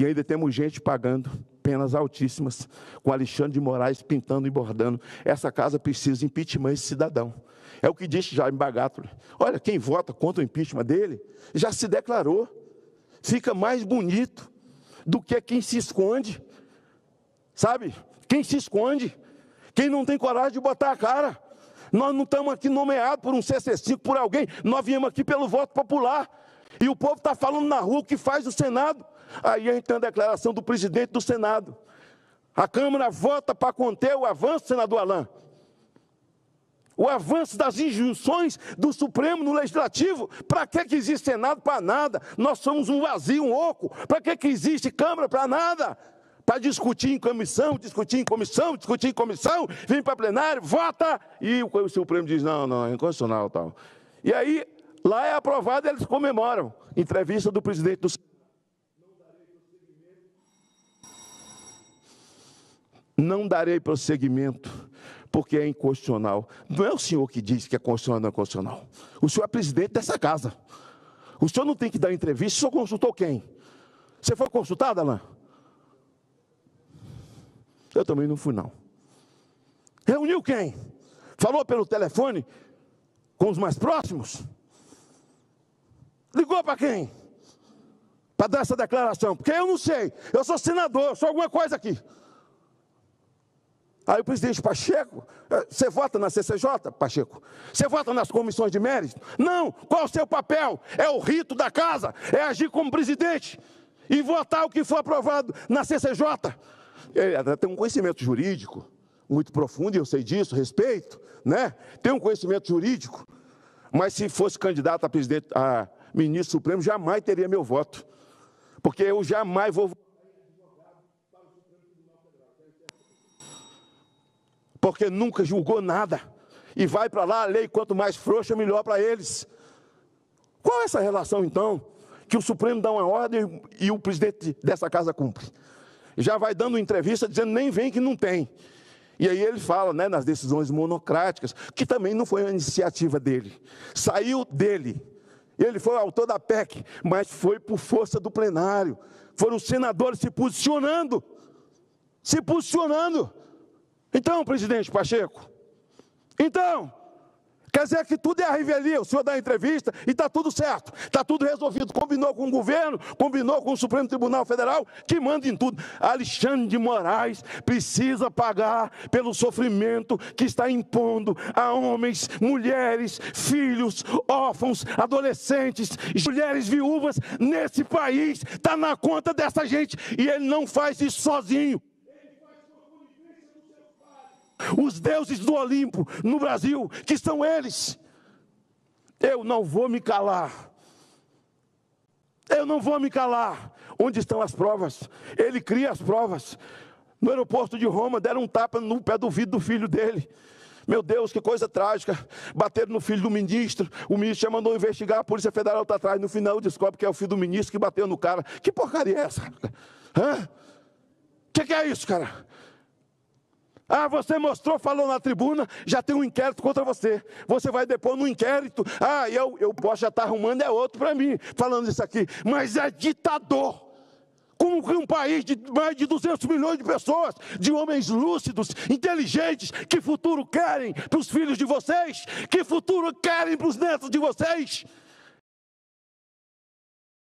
E ainda temos gente pagando penas altíssimas, com Alexandre de Moraes pintando e bordando. Essa casa precisa impeachment esse cidadão. É o que disse Jaime Bagatoli. Olha, quem vota contra o impeachment dele já se declarou. Fica mais bonito do que quem se esconde. Sabe? Quem se esconde, quem não tem coragem de botar a cara. Nós não estamos aqui nomeados por um CC5, por alguém, nós viemos aqui pelo voto popular. E o povo está falando na rua o que faz o Senado. Aí a gente tem a declaração do presidente do Senado. A Câmara vota para conter o avanço, senador Alain. O avanço das injunções do Supremo no Legislativo. Para que, que existe Senado? Para nada. Nós somos um vazio, um oco. Para que, que existe Câmara? Para nada. Para discutir em comissão, discutir em comissão, discutir em comissão, vem para plenário, vota. E o Supremo diz: não, não, é inconstitucional tal. E aí Lá é aprovado, eles comemoram. Entrevista do presidente do Não darei prosseguimento, porque é inconstitucional. Não é o senhor que diz que é constitucional ou não é constitucional. O senhor é presidente dessa casa. O senhor não tem que dar entrevista. O senhor consultou quem? Você foi consultado, Alain? Eu também não fui, não. Reuniu quem? Falou pelo telefone com os mais próximos? Ligou para quem? Para dar essa declaração, porque eu não sei, eu sou senador, eu sou alguma coisa aqui. Aí o presidente Pacheco, eh, você vota na CCJ, Pacheco? Você vota nas comissões de mérito? Não, qual o seu papel? É o rito da casa, é agir como presidente e votar o que for aprovado na CCJ. Ele é, tem um conhecimento jurídico muito profundo, eu sei disso, respeito, né? Tem um conhecimento jurídico, mas se fosse candidato a presidente a ministro Supremo, jamais teria meu voto. Porque eu jamais vou. Porque nunca julgou nada. E vai para lá a lei, quanto mais frouxa, melhor para eles. Qual é essa relação, então, que o Supremo dá uma ordem e o presidente dessa casa cumpre? Já vai dando entrevista dizendo nem vem que não tem. E aí ele fala, né, nas decisões monocráticas, que também não foi uma iniciativa dele. Saiu dele. Ele foi autor da PEC, mas foi por força do plenário. Foram os senadores se posicionando. Se posicionando. Então, presidente Pacheco, então, Quer dizer que tudo é a revelia, o senhor dá entrevista e está tudo certo, está tudo resolvido. Combinou com o governo, combinou com o Supremo Tribunal Federal, que manda em tudo. Alexandre de Moraes precisa pagar pelo sofrimento que está impondo a homens, mulheres, filhos, órfãos, adolescentes, mulheres viúvas nesse país. Está na conta dessa gente e ele não faz isso sozinho os deuses do Olimpo no Brasil, que são eles. Eu não vou me calar. Eu não vou me calar. Onde estão as provas? Ele cria as provas. No aeroporto de Roma, deram um tapa no pé do vidro do filho dele. Meu Deus, que coisa trágica. Bateram no filho do ministro. O ministro já mandou investigar, a Polícia Federal está atrás. No final, descobre que é o filho do ministro que bateu no cara. Que porcaria é essa? Hã? O que, que é isso, cara? Ah, você mostrou, falou na tribuna, já tem um inquérito contra você. Você vai depor no inquérito. Ah, eu, eu posso já estar tá arrumando, é outro para mim, falando isso aqui. Mas é ditador. Como que um país de mais de 200 milhões de pessoas, de homens lúcidos, inteligentes, que futuro querem para os filhos de vocês? Que futuro querem para os netos de vocês?